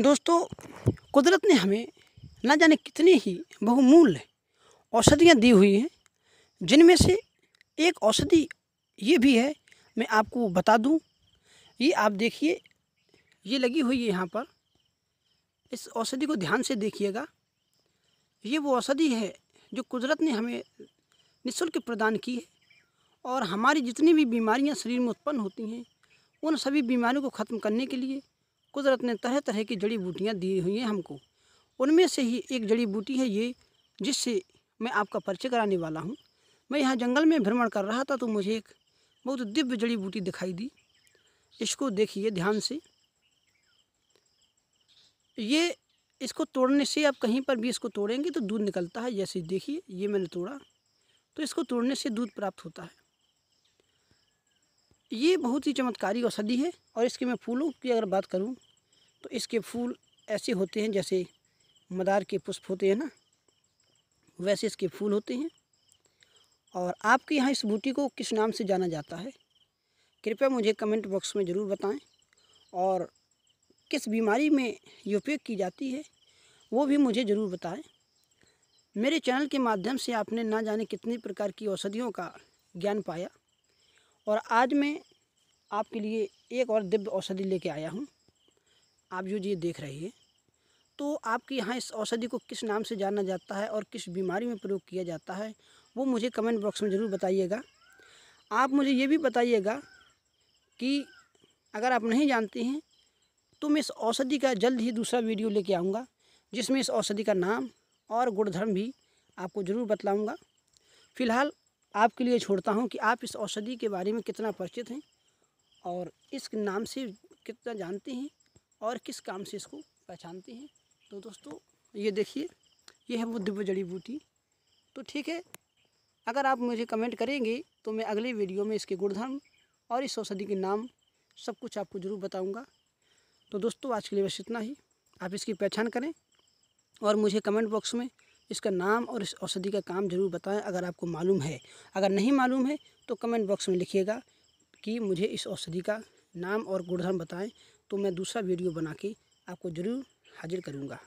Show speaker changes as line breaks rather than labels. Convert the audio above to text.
दोस्तों कुदरत ने हमें ना जाने कितनी ही बहुमूल्य औषधियाँ दी हुई हैं जिनमें से एक औषधि ये भी है मैं आपको बता दूं ये आप देखिए ये लगी हुई है यहाँ पर इस औषधि को ध्यान से देखिएगा ये वो औषधि है जो कुदरत ने हमें निःशुल्क प्रदान की है और हमारी जितनी भी बीमारियाँ शरीर में उत्पन्न होती हैं उन सभी बीमारियों को ख़त्म करने के लिए कुदरत ने तरह तरह की जड़ी बूटियाँ दी हुई हैं हमको उनमें से ही एक जड़ी बूटी है ये जिससे मैं आपका परिचय कराने वाला हूँ मैं यहाँ जंगल में भ्रमण कर रहा था तो मुझे एक बहुत दिव्य जड़ी बूटी दिखाई दी इसको देखिए ध्यान से ये इसको तोड़ने से आप कहीं पर भी इसको तोड़ेंगे तो दूध निकलता है जैसे देखिए ये मैंने तोड़ा तो इसको तोड़ने से दूध प्राप्त होता है ये बहुत ही चमत्कारी औषधि है और इसके मैं फूलों की अगर बात करूँ तो इसके फूल ऐसे होते हैं जैसे मदार के पुष्प होते हैं ना वैसे इसके फूल होते हैं और आपके यहाँ इस बूटी को किस नाम से जाना जाता है कृपया मुझे कमेंट बॉक्स में ज़रूर बताएं और किस बीमारी में ये उपयोग की जाती है वो भी मुझे ज़रूर बताएं मेरे चैनल के माध्यम से आपने ना जाने कितने प्रकार की औषधियों का ज्ञान पाया और आज मैं आपके लिए एक और दिव्य औषधि लेके आया हूँ आप जो ये देख रही है तो आपके यहाँ इस औषधि को किस नाम से जाना जाता है और किस बीमारी में प्रयोग किया जाता है वो मुझे कमेंट बॉक्स में ज़रूर बताइएगा आप मुझे ये भी बताइएगा कि अगर आप नहीं जानते हैं तो मैं इस औषधि का जल्द ही दूसरा वीडियो लेके आऊँगा जिसमें इस औषधि का नाम और गुणधर्म भी आपको ज़रूर बतलाऊँगा फ़िलहाल आपके लिए छोड़ता हूँ कि आप इस औषधि के बारे में कितना परिचित हैं और इस नाम से कितना जानते हैं और किस काम से इसको पहचानते हैं तो दोस्तों ये देखिए ये है वो दिव्य जड़ी बूटी तो ठीक है अगर आप मुझे कमेंट करेंगे तो मैं अगले वीडियो में इसके गुणधर्म और इस औषधि के नाम सब कुछ आपको ज़रूर बताऊंगा तो दोस्तों आज के लिए बस इतना ही आप इसकी पहचान करें और मुझे कमेंट बॉक्स में इसका नाम और इस औषधि का काम ज़रूर बताएं अगर आपको मालूम है अगर नहीं मालूम है तो कमेंट बॉक्स में लिखिएगा कि मुझे इस औषधि का नाम और गुणधर्म बताएं तो मैं दूसरा वीडियो बना के आपको ज़रूर हाजिर करूँगा